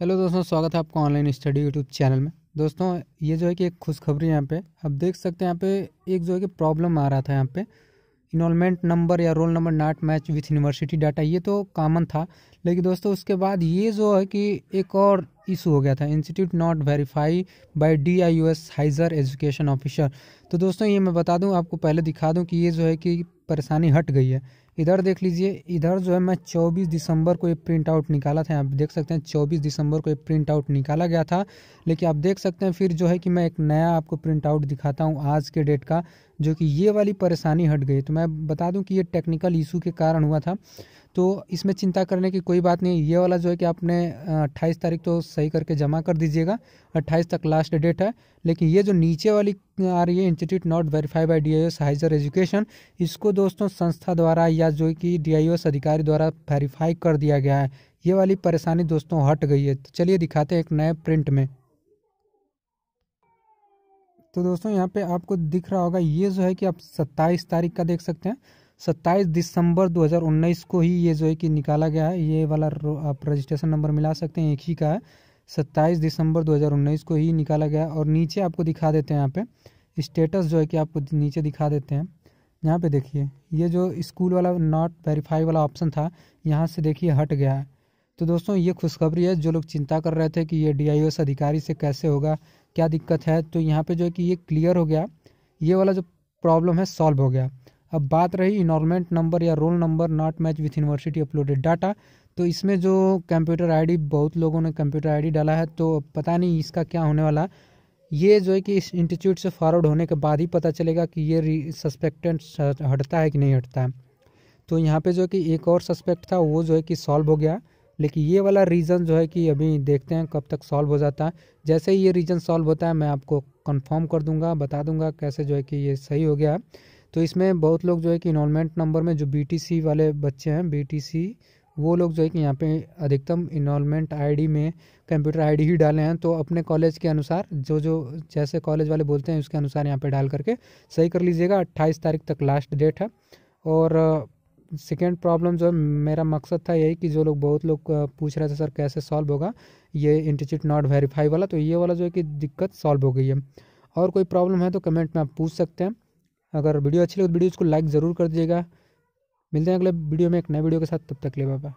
hello दोस्तों स्वागत है आपका ऑनलाइन स्टडी यूट्यूब चैनल में दोस्तों ये जो है कि एक खुशखबरी यहाँ पे आप देख सकते हैं यहाँ पे एक जो है कि प्रॉब्लम आ रहा था यहाँ पे इनोलमेंट नंबर या roll number not match with university data ये तो कॉमन था लेकिन दोस्तों उसके बाद ये जो है कि एक और इशू हो गया था institute not verify by D I U S higher education officer तो दोस्तों ये मैं बता दूं आपको पहले दिखा दूं कि ये जो है कि परेशानी हट गई है इधर देख लीजिए इधर जो है मैं 24 दिसंबर को ये प्रिंट आउट निकाला था आप देख सकते हैं 24 दिसंबर को ये प्रिंट आउट निकाला गया था लेकिन आप देख सकते हैं फिर जो है कि मैं एक नया आपको प्रिंट आउट दिखाता हूँ आज के डेट का जो कि ये वाली परेशानी हट गई तो मैं बता दूं कि ये टेक्निकल इशू के कारण हुआ था तो इसमें चिंता करने की कोई बात नहीं ये वाला जो है कि आपने अट्ठाईस तारीख तो सही करके जमा कर दीजिएगा अट्ठाईस तक लास्ट डेट है लेकिन ये जो नीचे वाली आ रही है institute not verify by D I S higher education इसको दोस्तों संस्था द्वारा या जो कि डी आई एस अधिकारी द्वारा वेरीफाई कर दिया गया है ये वाली परेशानी दोस्तों हट गई है तो चलिए दिखाते हैं एक नए प्रिंट में तो दोस्तों यहाँ पे आपको दिख रहा होगा ये जो है कि आप सत्ताईस तारीख का देख सकते हैं 27 दिसंबर 2019 को ही ये जो है कि निकाला गया है ये वाला आप रजिस्ट्रेशन नंबर मिला सकते हैं एक ही का है सत्ताईस दिसंबर 2019 को ही निकाला गया और नीचे आपको दिखा देते हैं यहाँ पे स्टेटस जो है कि आपको नीचे दिखा देते हैं यहाँ पे देखिए ये जो स्कूल वाला नॉट वेरीफाई वाला ऑप्शन था यहाँ से देखिए हट गया है तो दोस्तों ये खुशखबरी है जो लोग चिंता कर रहे थे कि ये डी अधिकारी से कैसे होगा क्या दिक्कत है तो यहाँ पर जो है कि ये क्लियर हो गया ये वाला जो प्रॉब्लम है सॉल्व हो गया अब बात रही इनॉर्मेंट नंबर या roll number not match with university uploaded data तो इसमें जो कंप्यूटर आईडी बहुत लोगों ने कंप्यूटर आईडी डाला है तो पता नहीं इसका क्या होने वाला ये जो है कि इस इंस्टीट्यूट से फॉरवर्ड होने के बाद ही पता चलेगा कि ये सस्पेक्टेंट हटता है कि नहीं हटता है तो यहाँ पे जो है कि एक और सस्पेक्ट था वो जो है कि सॉल्व हो गया लेकिन ये वाला रीज़न जो है कि अभी देखते हैं कब तक सॉल्व हो जाता है जैसे ही ये रीज़न सॉल्व होता है मैं आपको कंफर्म कर दूंगा बता दूंगा कैसे जो है कि ये सही हो गया तो इसमें बहुत लोग जो है कि इनोलमेंट नंबर में जो बी वाले बच्चे हैं बी वो लोग जो है कि यहाँ पे अधिकतम इनॉलमेंट आईडी में कंप्यूटर आईडी ही डाले हैं तो अपने कॉलेज के अनुसार जो जो जैसे कॉलेज वाले बोलते हैं उसके अनुसार यहाँ पे डाल करके सही कर लीजिएगा अट्ठाईस तारीख तक लास्ट डेट है और सेकेंड प्रॉब्लम जो है मेरा मकसद था यही कि जो लोग बहुत लोग पूछ रहे थे सर कैसे सॉल्व होगा ये इंटीट्यूट नॉट वेरीफाई वाला तो ये वाला जो है कि दिक्कत सॉल्व हो गई है और कोई प्रॉब्लम है तो कमेंट में आप पूछ सकते हैं अगर वीडियो अच्छी लगे तो वीडियो को लाइक ज़रूर कर दीजिएगा मिलते हैं अगले वीडियो में एक नए वीडियो के साथ तब तक ले बाबा